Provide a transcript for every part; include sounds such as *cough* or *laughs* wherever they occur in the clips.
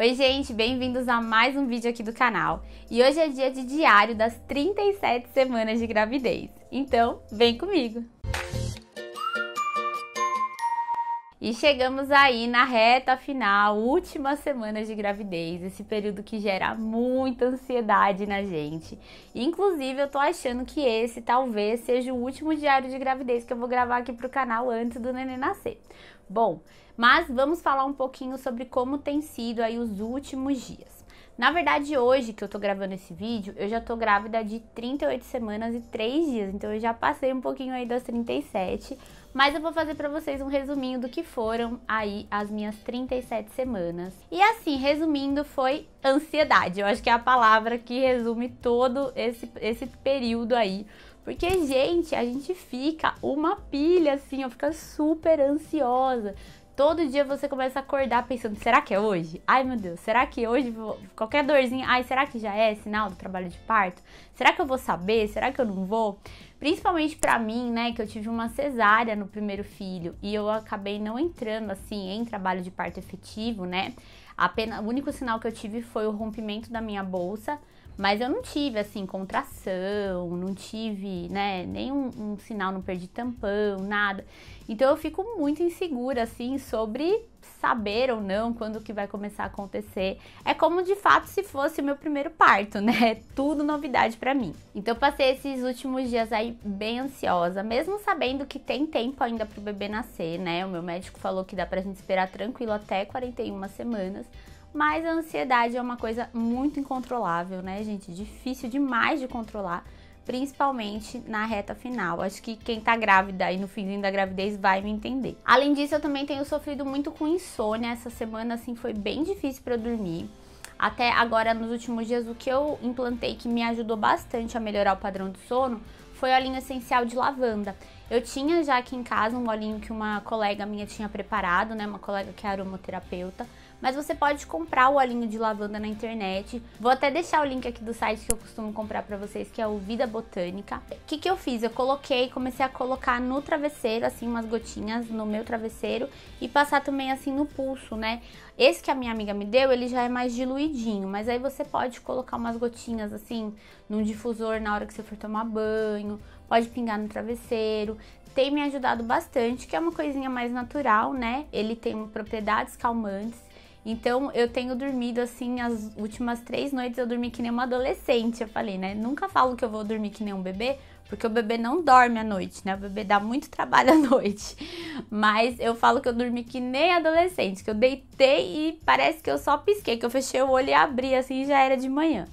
Oi gente, bem-vindos a mais um vídeo aqui do canal. E hoje é dia de diário das 37 semanas de gravidez. Então, vem comigo! E chegamos aí na reta final, última semana de gravidez, esse período que gera muita ansiedade na gente. Inclusive, eu tô achando que esse talvez seja o último diário de gravidez que eu vou gravar aqui pro canal antes do neném nascer. Bom, mas vamos falar um pouquinho sobre como tem sido aí os últimos dias. Na verdade, hoje que eu tô gravando esse vídeo, eu já tô grávida de 38 semanas e 3 dias, então eu já passei um pouquinho aí das 37, mas eu vou fazer para vocês um resuminho do que foram aí as minhas 37 semanas. E assim, resumindo, foi ansiedade. Eu acho que é a palavra que resume todo esse, esse período aí. Porque, gente, a gente fica uma pilha assim, eu fico super ansiosa todo dia você começa a acordar pensando, será que é hoje? Ai meu Deus, será que hoje vou... qualquer dorzinha, ai, será que já é sinal do trabalho de parto? Será que eu vou saber? Será que eu não vou? Principalmente para mim, né, que eu tive uma cesárea no primeiro filho e eu acabei não entrando assim em trabalho de parto efetivo, né? Apenas, o único sinal que eu tive foi o rompimento da minha bolsa, mas eu não tive assim contração, não tive, né, nenhum um sinal, não perdi tampão, nada. Então eu fico muito insegura assim sobre saber ou não quando que vai começar a acontecer. É como de fato se fosse o meu primeiro parto, *laughs* né? tudo novidade para mim. Então passei esses últimos dias aí bem ansiosa, mesmo sabendo que tem tempo ainda pro bebê nascer, né? O meu médico falou que dá pra gente esperar tranquilo até 41 semanas. Mas a ansiedade é uma coisa muito incontrolável, né, gente? Difícil demais de controlar principalmente na reta final. Acho que quem tá grávida e no fimzinho da gravidez vai me entender. Além disso, eu também tenho sofrido muito com insônia. Essa semana, assim, foi bem difícil para eu dormir. Até agora, nos últimos dias, o que eu implantei que me ajudou bastante a melhorar o padrão de sono foi a linha essencial de lavanda. Eu tinha já aqui em casa um olhinho que uma colega minha tinha preparado, né? Uma colega que é aromaterapeuta. Mas você pode comprar o olhinho de lavanda na internet. Vou até deixar o link aqui do site que eu costumo comprar para vocês, que é o Vida Botânica. O que, que eu fiz? Eu coloquei, comecei a colocar no travesseiro, assim, umas gotinhas no meu travesseiro e passar também, assim, no pulso, né? Esse que a minha amiga me deu, ele já é mais diluidinho, mas aí você pode colocar umas gotinhas, assim, num difusor na hora que você for tomar banho, pode pingar no travesseiro. Tem me ajudado bastante, que é uma coisinha mais natural, né? Ele tem propriedades calmantes. Então eu tenho dormido assim, as últimas três noites eu dormi que nem uma adolescente. Eu falei, né? Nunca falo que eu vou dormir que nem um bebê, porque o bebê não dorme à noite, né? O bebê dá muito *laughs* trabalho à noite. Mas eu falo que eu dormi que nem adolescente, que eu deitei e parece que eu só pisquei, que eu fechei o olho e abri assim e já era de manhã.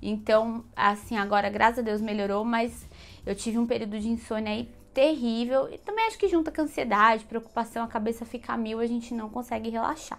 Então, assim, agora graças a Deus melhorou, mas eu tive um período de insônia aí terrível e também acho que junta com ansiedade, preocupação, a cabeça fica mil, a gente não consegue relaxar.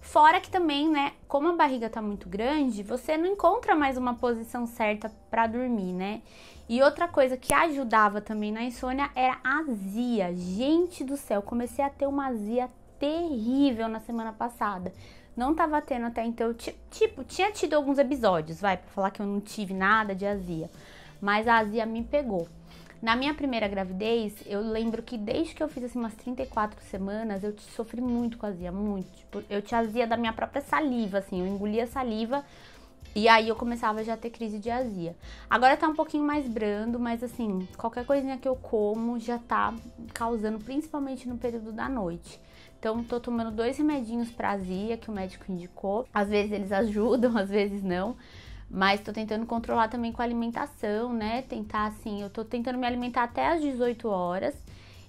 Fora que também, né, como a barriga tá muito grande, você não encontra mais uma posição certa para dormir, né? E outra coisa que ajudava também na insônia era azia. Gente do céu, comecei a ter uma azia terrível na semana passada. Não tava tendo até então, tipo, tinha tido alguns episódios, vai, para falar que eu não tive nada de azia mas a azia me pegou. Na minha primeira gravidez, eu lembro que desde que eu fiz assim umas 34 semanas, eu sofri muito com azia, muito. Tipo, eu tinha azia da minha própria saliva, assim, eu engolia saliva e aí eu começava já a ter crise de azia. Agora tá um pouquinho mais brando, mas assim, qualquer coisinha que eu como já tá causando, principalmente no período da noite. Então tô tomando dois remedinhos pra azia que o médico indicou. Às vezes eles *laughs* ajudam, às vezes não. Mas tô tentando controlar também com a alimentação, né? Tentar assim, eu tô tentando me alimentar até às 18 horas.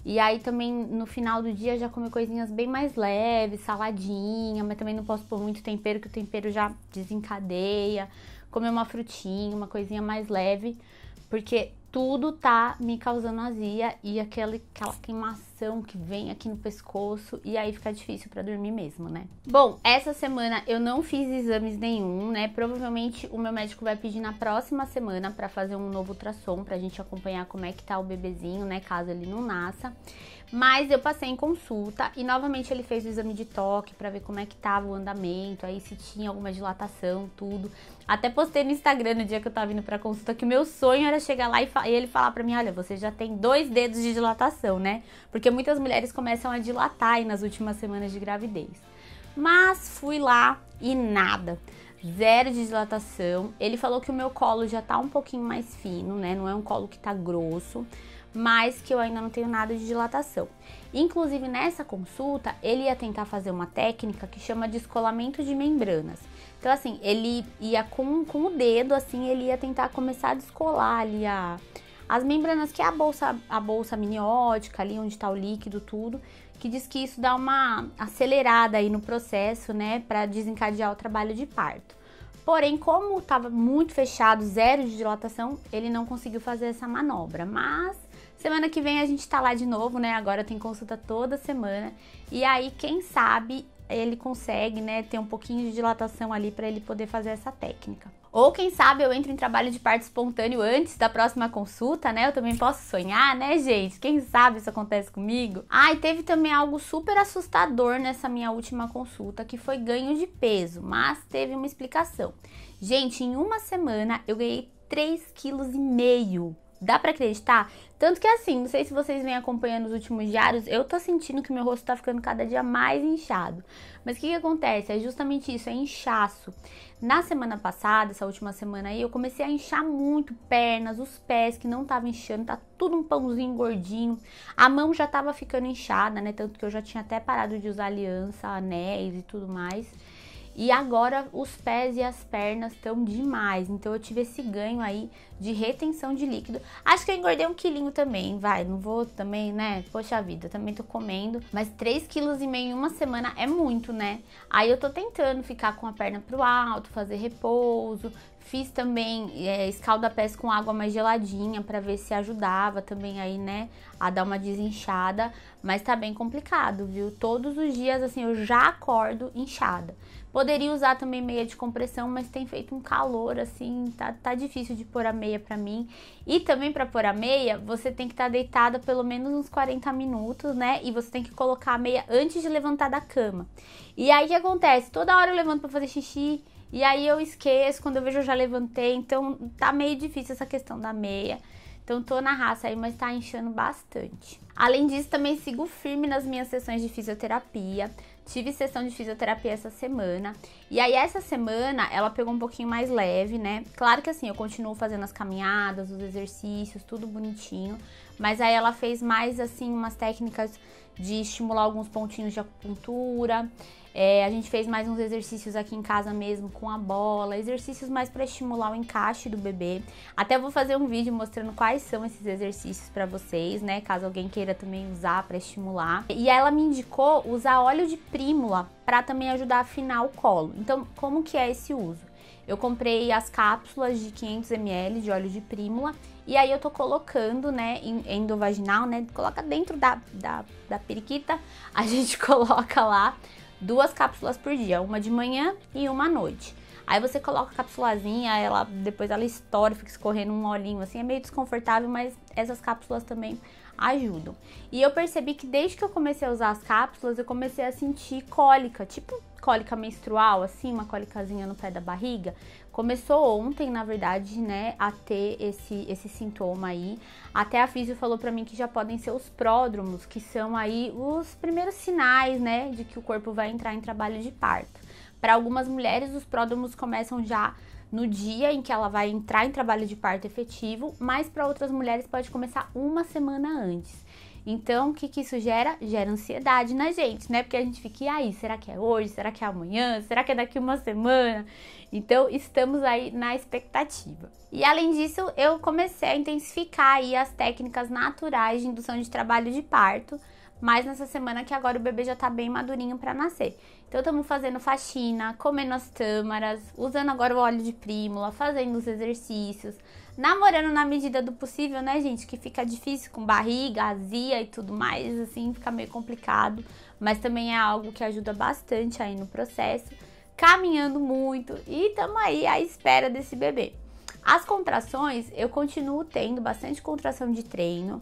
E aí também no final do dia já comer coisinhas bem mais leves, saladinha, mas também não posso pôr muito tempero, que o tempero já desencadeia. Comer uma frutinha, uma coisinha mais leve, porque tudo tá me causando azia e aquela, aquela queimação que vem aqui no pescoço e aí fica difícil para dormir mesmo, né? Bom, essa semana eu não fiz exames nenhum, né? Provavelmente o meu médico vai pedir na próxima semana para fazer um novo ultrassom pra gente acompanhar como é que tá o bebezinho, né, caso ele não nasça. Mas eu passei em consulta e novamente ele fez o exame de toque para ver como é que tava o andamento, aí se tinha alguma dilatação, tudo. Até postei no Instagram no dia que eu tava vindo para consulta que o meu sonho era chegar lá e, e ele falar para mim, olha, você já tem dois dedos de dilatação, né? Porque muitas mulheres começam a dilatar aí nas últimas semanas de gravidez. Mas fui lá e nada zero de dilatação. Ele falou que o meu colo já tá um pouquinho mais fino, né? Não é um colo que tá grosso mas que eu ainda não tenho nada de dilatação. Inclusive nessa consulta, ele ia tentar fazer uma técnica que chama descolamento de membranas. Então assim, ele ia com, com o dedo assim, ele ia tentar começar a descolar ali a as membranas que é a bolsa a bolsa miniótica ali onde está o líquido tudo, que diz que isso dá uma acelerada aí no processo, né, para desencadear o trabalho de parto. Porém, como estava muito fechado, zero de dilatação, ele não conseguiu fazer essa manobra, mas Semana que vem a gente tá lá de novo, né? Agora tem consulta toda semana. E aí, quem sabe ele consegue, né, ter um pouquinho de dilatação ali para ele poder fazer essa técnica. Ou quem sabe eu entro em trabalho de parto espontâneo antes da próxima consulta, né? Eu também posso sonhar, né, gente? Quem sabe isso acontece comigo? Ai, ah, teve também algo super assustador nessa minha última consulta, que foi ganho de peso, mas teve uma explicação. Gente, em uma semana eu ganhei 3,5 quilos. Dá pra acreditar? Tanto que assim, não sei se vocês vêm acompanhando os últimos diários, eu tô sentindo que meu rosto tá ficando cada dia mais inchado. Mas o que, que acontece? É justamente isso, é inchaço. Na semana passada, essa última semana aí, eu comecei a inchar muito pernas, os pés que não tava inchando, tá tudo um pãozinho gordinho. A mão já tava ficando inchada, né? Tanto que eu já tinha até parado de usar aliança, anéis e tudo mais. E agora os pés e as pernas estão demais. Então eu tive esse ganho aí de retenção de líquido. Acho que eu engordei um quilinho também, vai, não vou também, né? Poxa vida, também tô comendo, mas 3,5 quilos e meio em uma semana é muito, né? Aí eu tô tentando ficar com a perna pro alto, fazer repouso, Fiz também é, escalda-pés com água mais geladinha para ver se ajudava também aí, né, a dar uma desinchada, mas tá bem complicado, viu? Todos os dias assim eu já acordo inchada. Poderia usar também meia de compressão, mas tem feito um calor assim, tá, tá difícil de pôr a meia meia para mim. E também para pôr a meia, você tem que estar tá deitada pelo menos uns 40 minutos, né? E você tem que colocar a meia antes de levantar da cama. E aí o que acontece? Toda hora eu levanto para fazer xixi e aí eu esqueço, quando eu vejo eu já levantei, então tá meio difícil essa questão da meia. Então tô na raça aí, mas tá inchando bastante. Além disso, também sigo firme nas minhas sessões de fisioterapia. Tive sessão de fisioterapia essa semana. E aí, essa semana, ela pegou um pouquinho mais leve, né? Claro que assim, eu continuo fazendo as caminhadas, os exercícios, tudo bonitinho. Mas aí, ela fez mais, assim, umas técnicas de estimular alguns pontinhos de acupuntura. É, a gente fez mais uns exercícios aqui em casa mesmo com a bola, exercícios mais para estimular o encaixe do bebê. Até vou fazer um vídeo mostrando quais são esses exercícios para vocês, né? Caso alguém queira também usar para estimular. E ela me indicou usar óleo de prímula para também ajudar a afinar o colo. Então, como que é esse uso? Eu comprei as cápsulas de 500 ml de óleo de prímula e aí eu tô colocando, né, endovaginal, né, coloca dentro da, da, da periquita, a *laughs* gente coloca lá duas cápsulas por dia, uma de manhã e uma à noite. Aí você coloca a capsulazinha, ela depois ela estoura, fica escorrendo um olhinho assim, é meio desconfortável, mas essas cápsulas também ajudam. E eu percebi que desde que eu comecei a usar as cápsulas, eu comecei a sentir cólica, tipo cólica menstrual, assim, uma cólicazinha no pé da barriga, Começou ontem, na verdade, né, a ter esse, esse sintoma aí. Até a Físio falou para mim que já podem ser os pródromos, que são aí os primeiros sinais, né, de que o corpo vai entrar em trabalho de parto. Para algumas mulheres, os pródromos começam já no dia em que ela vai entrar em trabalho de parto efetivo, mas para outras mulheres pode começar uma semana antes. Então, o que, que isso gera? Gera ansiedade na gente, né? Porque a gente fica, e aí, será que é hoje? Será que é amanhã? Será que é daqui uma semana? Então, estamos aí na expectativa. E além disso, eu comecei a intensificar aí as técnicas naturais de indução de trabalho de parto mas nessa semana que agora o bebê já tá bem madurinho para nascer. Então estamos fazendo faxina, comendo as tâmaras, usando agora o óleo de prímula, fazendo os exercícios, namorando na medida do possível, né, gente? Que fica difícil com barriga, azia e tudo mais, assim, fica meio complicado, mas também é algo que ajuda bastante aí no processo. Caminhando muito e estamos aí à espera desse bebê. As contrações, eu continuo tendo bastante contração de treino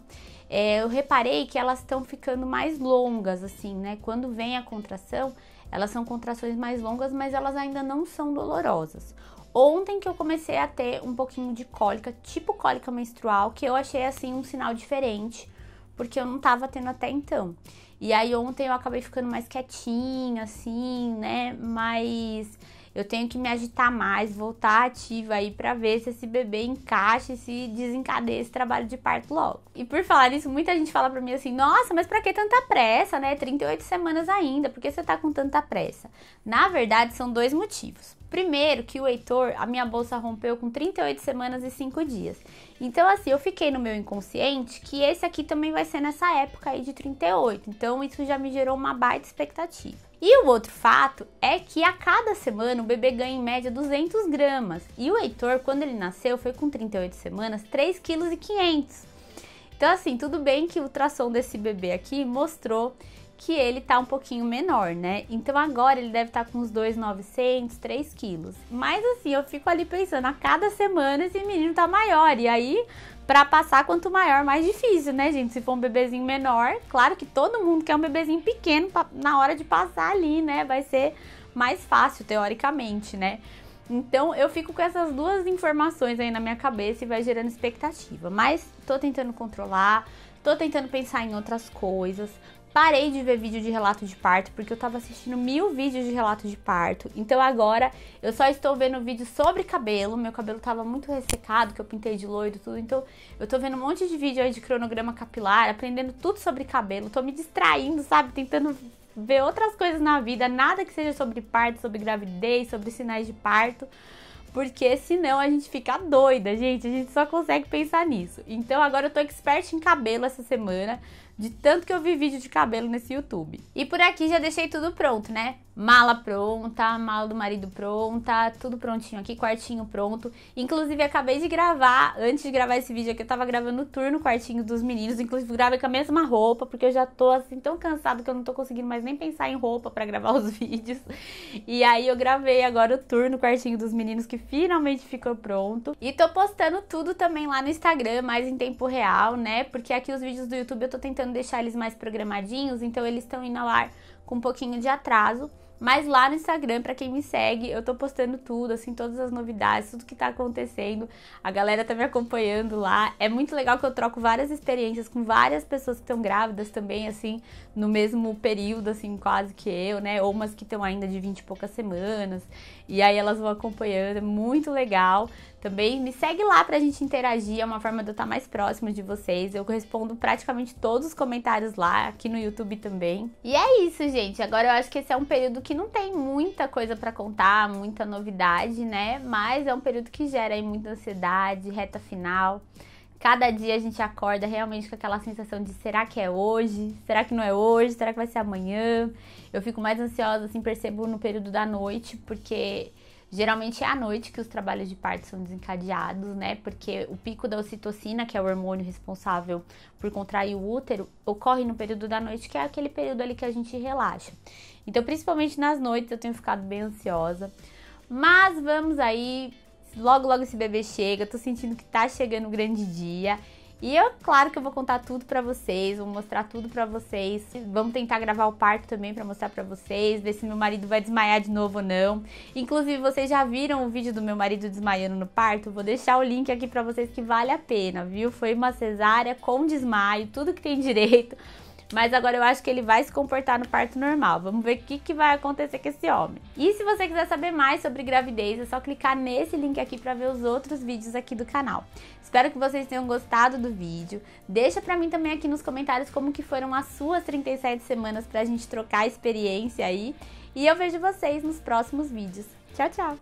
é, eu reparei que elas estão ficando mais longas, assim, né? Quando vem a contração, elas são contrações mais longas, mas elas ainda não são dolorosas. Ontem que eu comecei a ter um pouquinho de cólica, tipo cólica menstrual, que eu achei assim um sinal diferente, porque eu não tava tendo até então. E aí ontem eu acabei ficando mais quietinha, assim, né? Mas eu tenho que me agitar mais, voltar ativa aí para ver se esse bebê encaixa e se desencadeia esse trabalho de parto logo. E por falar nisso, muita gente fala para mim assim: "Nossa, mas para que tanta pressa, né? 38 semanas ainda, por que você tá com tanta pressa?". Na verdade, são dois motivos. Primeiro, que o Heitor, a minha bolsa rompeu com 38 semanas e 5 dias. Então, assim, eu fiquei no meu inconsciente que esse aqui também vai ser nessa época aí de 38. Então, isso já me gerou uma baita expectativa. E o outro fato é que a cada semana o bebê ganha em média 200 gramas. E o Heitor, quando ele nasceu, foi com 38 semanas, 3,5 kg. Então, assim, tudo bem que o ultrassom desse bebê aqui mostrou que ele tá um pouquinho menor, né? Então agora ele deve estar tá com uns 2,900, 3 quilos. Mas assim, eu fico ali pensando, a cada semana esse menino tá maior. E aí, para passar, quanto maior, mais difícil, né, gente? Se for um bebezinho menor, claro que todo mundo quer um bebezinho pequeno pra, na hora de passar ali, né? Vai ser mais fácil, teoricamente, né? Então eu fico com essas duas informações aí na minha cabeça e vai gerando expectativa. Mas tô tentando controlar, tô tentando pensar em outras coisas. Parei de ver vídeo de relato de parto porque eu tava assistindo mil vídeos de relato de parto. Então agora eu só estou vendo vídeo sobre cabelo. Meu cabelo tava muito ressecado, que eu pintei de loiro tudo. Então eu tô vendo um monte de vídeo aí de cronograma capilar, aprendendo tudo sobre cabelo. Tô me distraindo, sabe? Tentando ver outras coisas na vida, nada que seja sobre parto, sobre gravidez, sobre sinais de parto, porque senão a gente fica doida, gente, a gente só consegue pensar nisso. Então agora eu tô expert em cabelo essa semana, de tanto que eu vi vídeo de cabelo nesse YouTube. E por aqui já deixei tudo pronto, né? mala pronta, mala do marido pronta, tudo prontinho aqui, quartinho pronto. Inclusive, acabei de gravar, antes de gravar esse vídeo aqui, eu tava gravando o tour no quartinho dos meninos, inclusive gravei com a mesma roupa, porque eu já tô assim tão cansado que eu não tô conseguindo mais nem pensar em roupa para gravar *laughs* os vídeos. E aí eu gravei agora o tour no quartinho dos meninos que finalmente ficou pronto. E tô postando tudo também lá no Instagram, mais em tempo real, né? Porque aqui os vídeos do YouTube eu tô tentando deixar eles mais programadinhos, então eles estão indo ao ar com um pouquinho de atraso. Mas lá no Instagram, para quem me segue, eu tô postando tudo, assim, todas as novidades, tudo que tá acontecendo. A galera tá me acompanhando lá. É muito legal que eu troco várias experiências com várias pessoas que estão grávidas também, assim, no mesmo período, assim, quase que eu, né? Ou umas que estão ainda de 20 e poucas semanas. E aí elas vão acompanhando, é muito legal também. Me segue lá pra gente interagir, é uma forma de eu estar mais próximo de vocês. Eu respondo praticamente todos os comentários lá, aqui no YouTube também. E é isso, gente. Agora eu acho que esse é um período que não tem muita coisa para contar, muita novidade, né? Mas é um período que gera aí muita ansiedade, reta final. Cada dia a gente acorda realmente com aquela sensação de será que é hoje? Será que não é hoje? Será que vai ser amanhã? Eu fico mais ansiosa, assim, percebo no período da noite, porque Geralmente é à noite que os trabalhos de parto são desencadeados, né? Porque o pico da ocitocina, que é o hormônio responsável por contrair o útero, ocorre no período da noite, que é aquele período ali que a gente relaxa. Então, principalmente nas noites, eu tenho ficado bem ansiosa. Mas vamos aí, logo logo esse bebê chega, tô sentindo que tá chegando o grande dia. E eu, claro que eu vou contar tudo pra vocês, vou mostrar tudo pra vocês. Vamos tentar gravar o parto também pra mostrar pra vocês, ver se meu marido vai desmaiar de novo ou não. Inclusive, vocês já viram o vídeo do meu marido desmaiando no parto? Vou deixar o link aqui pra vocês que vale a pena, viu? Foi uma cesárea com desmaio, tudo que tem direito. Mas agora eu acho que ele vai se comportar no parto normal. Vamos ver o que, que vai acontecer com esse homem. E se você quiser saber mais sobre gravidez, é só clicar nesse link aqui para ver os outros vídeos aqui do canal. Espero que vocês tenham gostado do vídeo. Deixa para mim também aqui nos comentários como que foram as suas 37 semanas para a gente trocar experiência aí. E eu vejo vocês nos próximos vídeos. Tchau, tchau!